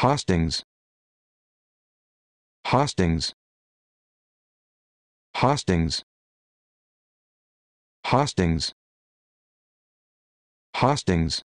Hostings. Hostings. Hostings. Hostings. Hostings.